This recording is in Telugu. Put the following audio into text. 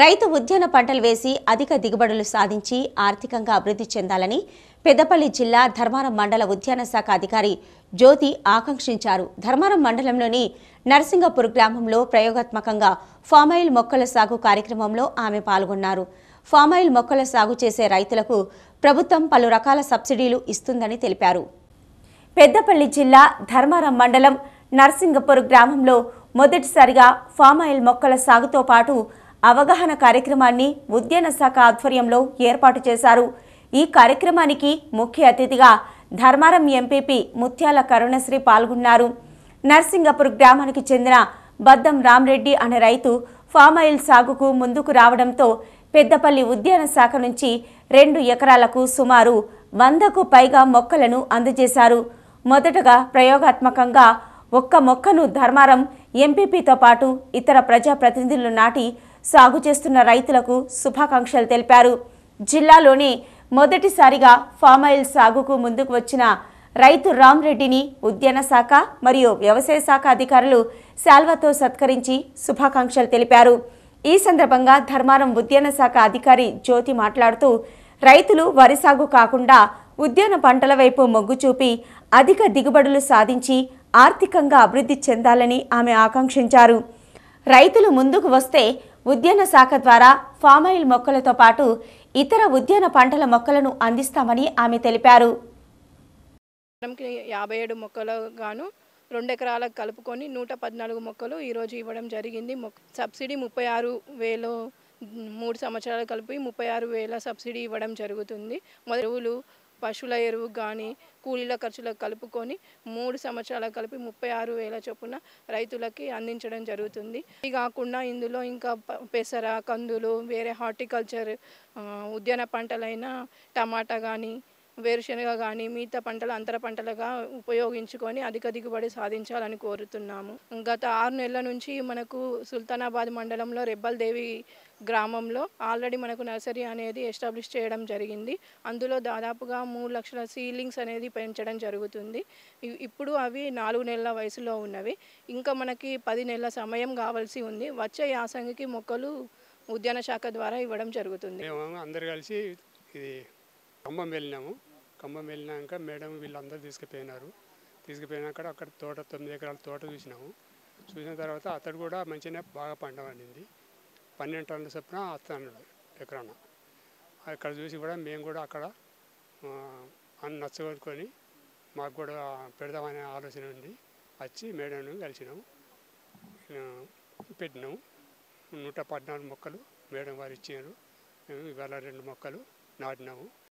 రైతు ఉద్యాన పంటలు వేసి అధిక దిగుబడులు సాధించి ఆర్థికంగా అభివృద్ధి చెందాలని పెద్దపల్లి జిల్లా ధర్మారం మండల ఉద్యాన శాఖ అధికారి జ్యోతి ఆకాంక్షించారు ధర్మారం మండలంలోని నరసింగపూర్ గ్రామంలో ప్రయోగాత్మకంగా ఫామాయిల్ మొక్కల సాగు కార్యక్రమంలో ఆమె పాల్గొన్నారు ఫామాయిల్ మొక్కల సాగు చేసే రైతులకు ప్రభుత్వం పలు రకాల సబ్సిడీలు ఇస్తుందని తెలిపారు పెద్దపల్లి జిల్లా ధర్మారం మండలం నర్సింగపూర్ గ్రామంలో మొదటిసారిగా ఫామాయిల్ మొక్కల సాగుతో పాటు అవగాహన కార్యక్రమాన్ని ఉద్యాన శాఖ ఆధ్వర్యంలో ఏర్పాటు చేశారు ఈ కార్యక్రమానికి ముఖ్య అతిథిగా ధర్మారం ఎంపీపీ ముత్యాల కరుణశ్రీ పాల్గొన్నారు నర్సింగపూర్ గ్రామానికి చెందిన బద్దం రామ్రెడ్డి అనే రైతు ఫామ్ ఆయిల్ సాగుకు ముందుకు రావడంతో పెద్దపల్లి ఉద్యాన శాఖ నుంచి రెండు ఎకరాలకు సుమారు వందకు పైగా మొక్కలను అందజేశారు మొదటగా ప్రయోగాత్మకంగా ఒక్క మొక్కను ధర్మారం ఎంపీపీతో పాటు ఇతర ప్రజాప్రతినిధులు నాటి సాగు చేస్తున్న రైతులకు శుభాకాంక్షలు తెలిపారు జిల్లాలోనే మొదటిసారిగా ఫామాయిల్ సాగుకు ముందుకు వచ్చిన రైతు రామ్రెడ్డిని ఉద్యాన శాఖ మరియు వ్యవసాయ శాఖ అధికారులు శాల్వాతో సత్కరించి శుభాకాంక్షలు తెలిపారు ఈ సందర్భంగా ధర్మారం ఉద్యాన శాఖ అధికారి జ్యోతి మాట్లాడుతూ రైతులు వరి సాగు కాకుండా ఉద్యాన పంటల వైపు మొగ్గు చూపి అధిక దిగుబడులు సాధించి ఆర్థికంగా అభివృద్ధి చెందాలని ఆమె ఆకాంక్షించారు రైతులు ముందుకు వస్తే ఉద్యాన శాఖ ద్వారా ఫామాయిల్ మొక్కలతో పాటు ఇతర ఉద్యాన పంటల మొక్కలను అందిస్తామని ఆమె తెలిపారు యాభై ఏడు మొక్కలు గాను రెండు ఎకరాలకు కలుపుకొని నూట పద్నాలుగు మొక్కలు ఈరోజు ఇవ్వడం జరిగింది సబ్సిడీ ముప్పై ఆరు వేలు మూడు సంవత్సరాలు కలిపి ముప్పై ఆరు వేల సబ్సిడీ ఇవ్వడం జరుగుతుంది ఎరువులు పశువుల ఎరువు కానీ కూలీల ఖర్చులకు కలుపుకొని మూడు సంవత్సరాలకు కలిపి ముప్పై ఆరు వేల చొప్పున రైతులకి అందించడం జరుగుతుంది ఇది కాకుండా ఇందులో ఇంకా పెసర కందులు వేరే హార్టికల్చర్ ఉద్యాన పంటలైన టమాటా కానీ వేరుశనగ కానీ మిగతా పంటలు అంతర పంటలుగా ఉపయోగించుకొని అధిక దిగుబడి సాధించాలని కోరుతున్నాము గత ఆరు నెలల నుంచి మనకు సుల్తానాబాద్ మండలంలో రెబ్బల్దేవి గ్రామంలో ఆల్రెడీ మనకు నర్సరీ అనేది ఎస్టాబ్లిష్ చేయడం జరిగింది అందులో దాదాపుగా మూడు లక్షల సీలింగ్స్ అనేది పెంచడం జరుగుతుంది ఇప్పుడు అవి నాలుగు నెలల వయసులో ఉన్నవి ఇంకా మనకి పది నెలల సమయం కావాల్సి ఉంది వచ్చే యాసంగికి మొక్కలు ఉద్యాన శాఖ ద్వారా ఇవ్వడం జరుగుతుంది అందరు కలిసి ఇది ఖమ్మం వెళ్ళినాము ఖమ్మం వెళ్ళినాక మేడం వీళ్ళందరూ తీసుకుపోయినారు తీసుకుపోయినాక అక్కడ తోట తొమ్మిది ఎకరాల తోట చూసినాము చూసిన తర్వాత అతడు కూడా మంచిగా బాగా పంట పండింది పన్నెండు టన్నుల చొప్పున అతను ఎకరాన అక్కడ చూసి కూడా మేము కూడా అక్కడ నచ్చగొట్టుకొని మాకు కూడా పెడదామనే ఆలోచన ఉంది వచ్చి మేడం కలిసినాము పెట్టినాము నూట పద్నాలుగు మొక్కలు మేడం వారు ఇచ్చారు మేము ఇవాళ రెండు మొక్కలు నాటినాము